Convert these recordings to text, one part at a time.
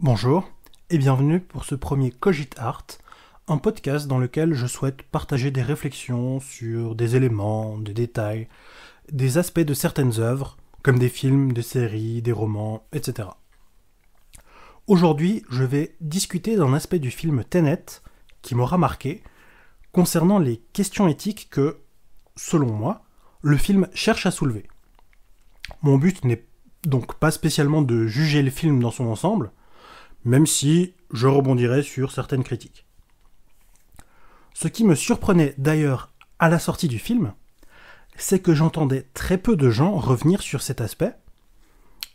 Bonjour et bienvenue pour ce premier Cogit Art, un podcast dans lequel je souhaite partager des réflexions sur des éléments, des détails, des aspects de certaines œuvres, comme des films, des séries, des romans, etc. Aujourd'hui, je vais discuter d'un aspect du film Tenet qui m'aura marqué concernant les questions éthiques que, selon moi, le film cherche à soulever. Mon but n'est donc pas spécialement de juger le film dans son ensemble, même si je rebondirai sur certaines critiques. Ce qui me surprenait d'ailleurs à la sortie du film, c'est que j'entendais très peu de gens revenir sur cet aspect,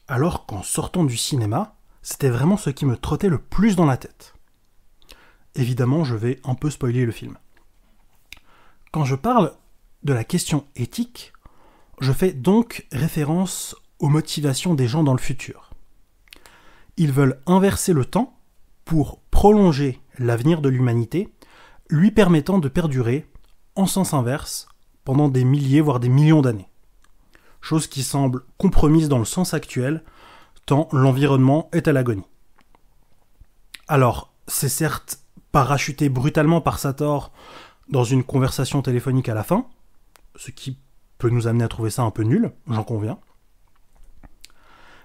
alors qu'en sortant du cinéma, c'était vraiment ce qui me trottait le plus dans la tête. Évidemment, je vais un peu spoiler le film. Quand je parle de la question éthique, je fais donc référence aux motivations des gens dans le futur. Ils veulent inverser le temps pour prolonger l'avenir de l'humanité, lui permettant de perdurer en sens inverse pendant des milliers voire des millions d'années. Chose qui semble compromise dans le sens actuel, tant l'environnement est à l'agonie. Alors, c'est certes parachuté brutalement par Sator dans une conversation téléphonique à la fin, ce qui peut nous amener à trouver ça un peu nul, j'en conviens.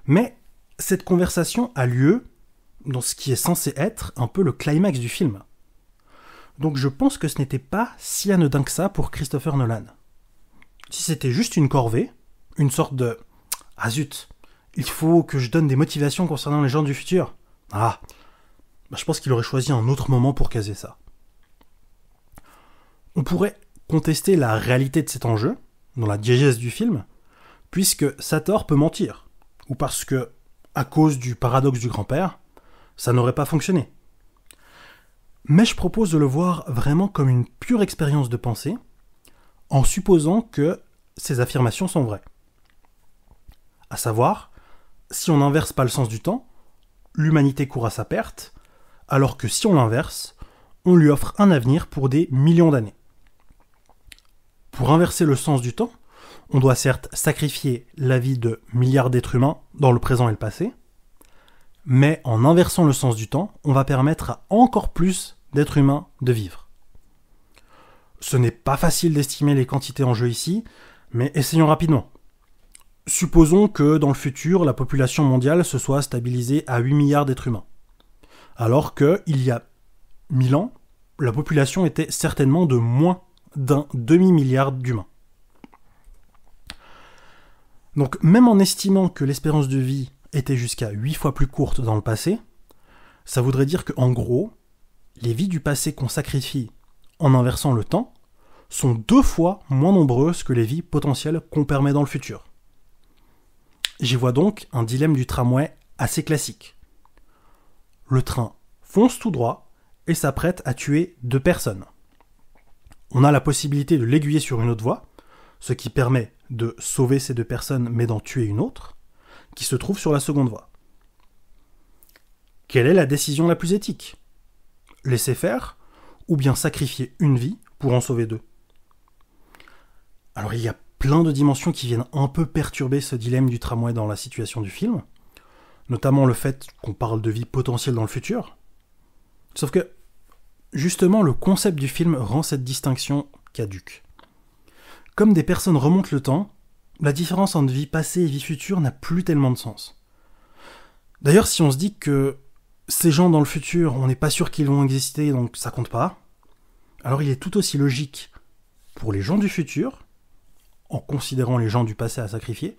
Mais cette conversation a lieu dans ce qui est censé être un peu le climax du film. Donc je pense que ce n'était pas si anodin que ça pour Christopher Nolan. Si c'était juste une corvée, une sorte de Ah zut, il faut que je donne des motivations concernant les gens du futur. Ah, bah, je pense qu'il aurait choisi un autre moment pour caser ça. On pourrait contester la réalité de cet enjeu, dans la diégèse du film, puisque Sator peut mentir, ou parce que à cause du paradoxe du grand-père, ça n'aurait pas fonctionné. Mais je propose de le voir vraiment comme une pure expérience de pensée, en supposant que ces affirmations sont vraies. À savoir, si on n'inverse pas le sens du temps, l'humanité court à sa perte, alors que si on l'inverse, on lui offre un avenir pour des millions d'années. Pour inverser le sens du temps, on doit certes sacrifier la vie de milliards d'êtres humains dans le présent et le passé, mais en inversant le sens du temps, on va permettre à encore plus d'êtres humains de vivre. Ce n'est pas facile d'estimer les quantités en jeu ici, mais essayons rapidement. Supposons que dans le futur, la population mondiale se soit stabilisée à 8 milliards d'êtres humains. Alors que, il y a 1000 ans, la population était certainement de moins d'un demi-milliard d'humains. Donc même en estimant que l'espérance de vie était jusqu'à 8 fois plus courte dans le passé, ça voudrait dire qu'en gros, les vies du passé qu'on sacrifie en inversant le temps sont deux fois moins nombreuses que les vies potentielles qu'on permet dans le futur. J'y vois donc un dilemme du tramway assez classique. Le train fonce tout droit et s'apprête à tuer deux personnes. On a la possibilité de l'aiguiller sur une autre voie, ce qui permet de sauver ces deux personnes mais d'en tuer une autre, qui se trouve sur la seconde voie. Quelle est la décision la plus éthique Laisser faire ou bien sacrifier une vie pour en sauver deux Alors il y a plein de dimensions qui viennent un peu perturber ce dilemme du tramway dans la situation du film, notamment le fait qu'on parle de vie potentielle dans le futur. Sauf que, justement, le concept du film rend cette distinction caduque. Comme des personnes remontent le temps, la différence entre vie passée et vie future n'a plus tellement de sens. D'ailleurs, si on se dit que ces gens dans le futur, on n'est pas sûr qu'ils vont exister, donc ça compte pas, alors il est tout aussi logique pour les gens du futur, en considérant les gens du passé à sacrifier,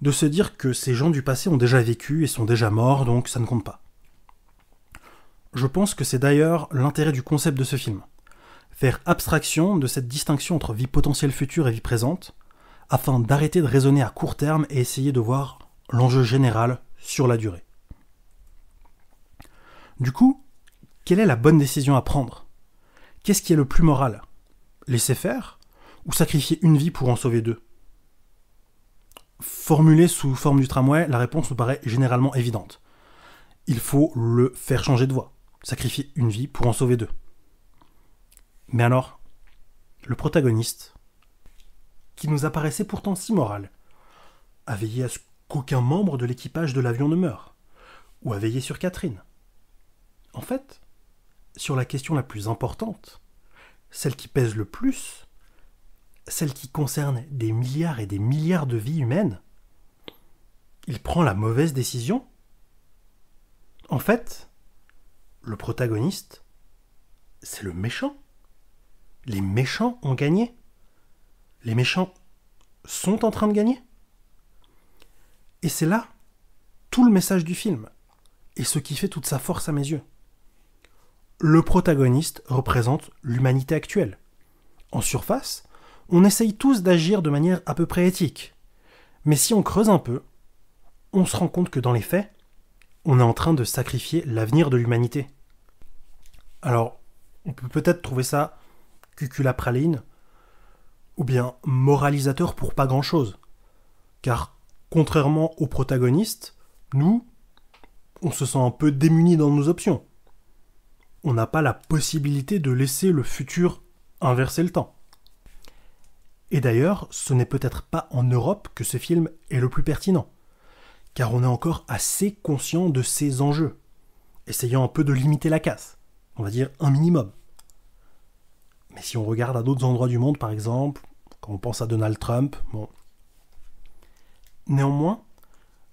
de se dire que ces gens du passé ont déjà vécu et sont déjà morts, donc ça ne compte pas. Je pense que c'est d'ailleurs l'intérêt du concept de ce film faire abstraction de cette distinction entre vie potentielle future et vie présente, afin d'arrêter de raisonner à court terme et essayer de voir l'enjeu général sur la durée. Du coup, quelle est la bonne décision à prendre Qu'est-ce qui est le plus moral Laisser faire ou sacrifier une vie pour en sauver deux Formulée sous forme du tramway, la réponse nous paraît généralement évidente. Il faut le faire changer de voie, sacrifier une vie pour en sauver deux. Mais alors, le protagoniste, qui nous apparaissait pourtant si moral, a veillé à ce qu'aucun membre de l'équipage de l'avion ne meure, ou a veillé sur Catherine. En fait, sur la question la plus importante, celle qui pèse le plus, celle qui concerne des milliards et des milliards de vies humaines, il prend la mauvaise décision En fait, le protagoniste, c'est le méchant les méchants ont gagné Les méchants sont en train de gagner Et c'est là tout le message du film, et ce qui fait toute sa force à mes yeux. Le protagoniste représente l'humanité actuelle. En surface, on essaye tous d'agir de manière à peu près éthique. Mais si on creuse un peu, on se rend compte que dans les faits, on est en train de sacrifier l'avenir de l'humanité. Alors, on peut peut-être trouver ça cucula praline, ou bien moralisateur pour pas grand-chose. Car, contrairement aux protagonistes, nous, on se sent un peu démuni dans nos options. On n'a pas la possibilité de laisser le futur inverser le temps. Et d'ailleurs, ce n'est peut-être pas en Europe que ce film est le plus pertinent, car on est encore assez conscient de ses enjeux, essayant un peu de limiter la casse, on va dire un minimum. Mais si on regarde à d'autres endroits du monde, par exemple, quand on pense à Donald Trump, bon. Néanmoins,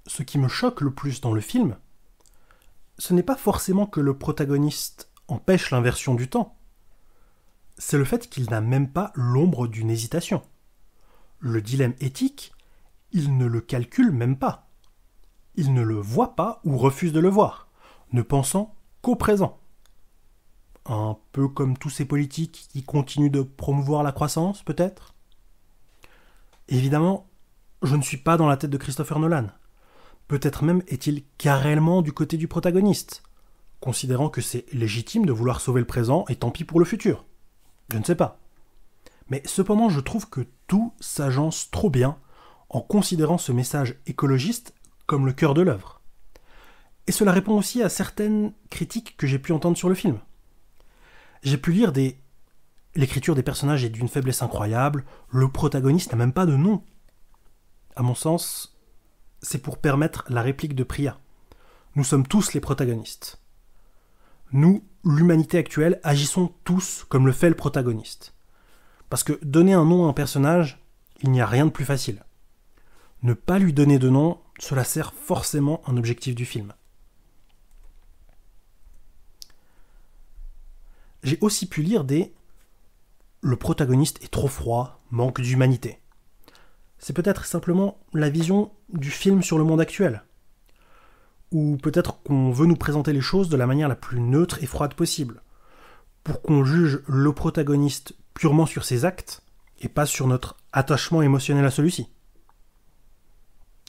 ce qui me choque le plus dans le film, ce n'est pas forcément que le protagoniste empêche l'inversion du temps, c'est le fait qu'il n'a même pas l'ombre d'une hésitation. Le dilemme éthique, il ne le calcule même pas. Il ne le voit pas ou refuse de le voir, ne pensant qu'au présent un peu comme tous ces politiques qui continuent de promouvoir la croissance, peut-être Évidemment, je ne suis pas dans la tête de Christopher Nolan. Peut-être même est-il carrément du côté du protagoniste, considérant que c'est légitime de vouloir sauver le présent et tant pis pour le futur. Je ne sais pas. Mais cependant, je trouve que tout s'agence trop bien en considérant ce message écologiste comme le cœur de l'œuvre. Et cela répond aussi à certaines critiques que j'ai pu entendre sur le film. J'ai pu lire des. L'écriture des personnages est d'une faiblesse incroyable, le protagoniste n'a même pas de nom. À mon sens, c'est pour permettre la réplique de Priya. Nous sommes tous les protagonistes. Nous, l'humanité actuelle, agissons tous comme le fait le protagoniste. Parce que donner un nom à un personnage, il n'y a rien de plus facile. Ne pas lui donner de nom, cela sert forcément un objectif du film. j'ai aussi pu lire des Le protagoniste est trop froid, manque d'humanité. C'est peut-être simplement la vision du film sur le monde actuel. Ou peut-être qu'on veut nous présenter les choses de la manière la plus neutre et froide possible, pour qu'on juge le protagoniste purement sur ses actes et pas sur notre attachement émotionnel à celui-ci.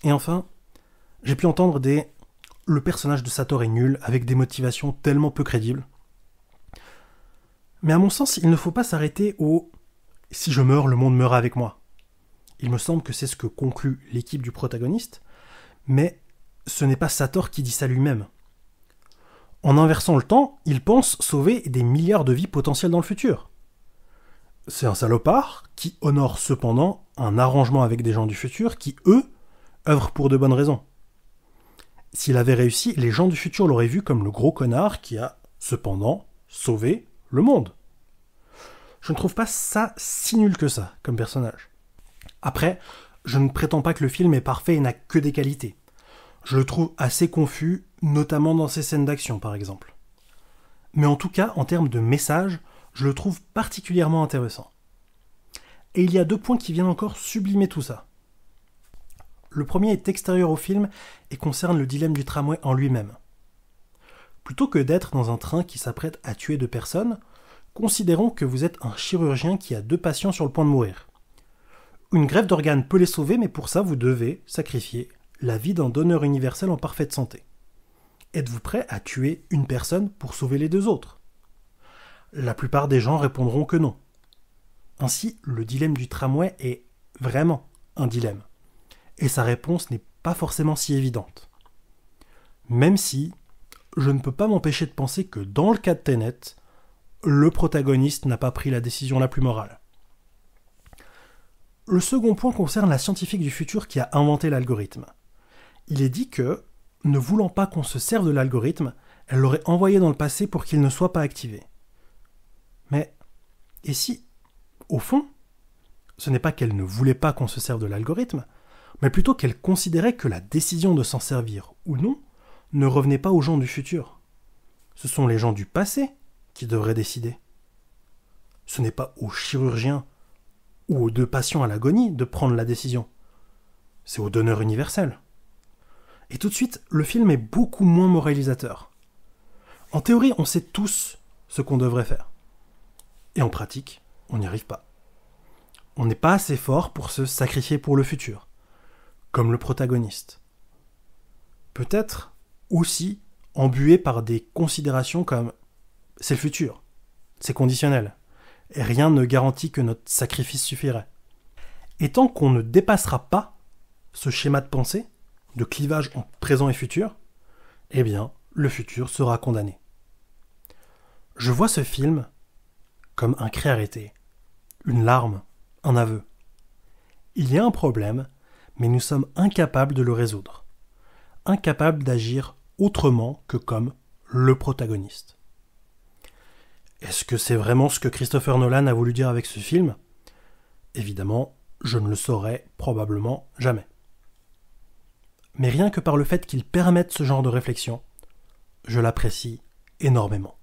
Et enfin, j'ai pu entendre des le personnage de Sator est nul avec des motivations tellement peu crédibles mais à mon sens, il ne faut pas s'arrêter au si je meurs, le monde meurt avec moi. Il me semble que c'est ce que conclut l'équipe du protagoniste, mais ce n'est pas Sator qui dit ça lui-même. En inversant le temps, il pense sauver des milliards de vies potentielles dans le futur. C'est un salopard qui honore cependant un arrangement avec des gens du futur qui, eux, œuvrent pour de bonnes raisons. S'il avait réussi, les gens du futur l'auraient vu comme le gros connard qui a, cependant, sauvé le monde je ne trouve pas ça si nul que ça comme personnage. Après, je ne prétends pas que le film est parfait et n'a que des qualités. Je le trouve assez confus, notamment dans ses scènes d'action par exemple. Mais en tout cas, en termes de message, je le trouve particulièrement intéressant. Et il y a deux points qui viennent encore sublimer tout ça. Le premier est extérieur au film et concerne le dilemme du tramway en lui-même. Plutôt que d'être dans un train qui s'apprête à tuer deux personnes, Considérons que vous êtes un chirurgien qui a deux patients sur le point de mourir. Une grève d'organes peut les sauver, mais pour ça, vous devez sacrifier la vie d'un donneur universel en parfaite santé. Êtes-vous prêt à tuer une personne pour sauver les deux autres La plupart des gens répondront que non. Ainsi, le dilemme du tramway est vraiment un dilemme. Et sa réponse n'est pas forcément si évidente. Même si, je ne peux pas m'empêcher de penser que dans le cas de Tenet, le protagoniste n'a pas pris la décision la plus morale. Le second point concerne la scientifique du futur qui a inventé l'algorithme. Il est dit que, ne voulant pas qu'on se serve de l'algorithme, elle l'aurait envoyé dans le passé pour qu'il ne soit pas activé. Mais, et si, au fond, ce n'est pas qu'elle ne voulait pas qu'on se serve de l'algorithme, mais plutôt qu'elle considérait que la décision de s'en servir ou non ne revenait pas aux gens du futur. Ce sont les gens du passé qui devrait décider. Ce n'est pas aux chirurgiens ou aux deux patients à l'agonie de prendre la décision. C'est au donneur universel. Et tout de suite, le film est beaucoup moins moralisateur. En théorie, on sait tous ce qu'on devrait faire. Et en pratique, on n'y arrive pas. On n'est pas assez fort pour se sacrifier pour le futur, comme le protagoniste. Peut-être aussi embué par des considérations comme c'est le futur. C'est conditionnel. Et rien ne garantit que notre sacrifice suffirait. Et tant qu'on ne dépassera pas ce schéma de pensée, de clivage entre présent et futur, eh bien, le futur sera condamné. Je vois ce film comme un cri arrêté, une larme, un aveu. Il y a un problème, mais nous sommes incapables de le résoudre, incapables d'agir autrement que comme le protagoniste. Est-ce que c'est vraiment ce que Christopher Nolan a voulu dire avec ce film Évidemment, je ne le saurais probablement jamais. Mais rien que par le fait qu'il permette ce genre de réflexion, je l'apprécie énormément.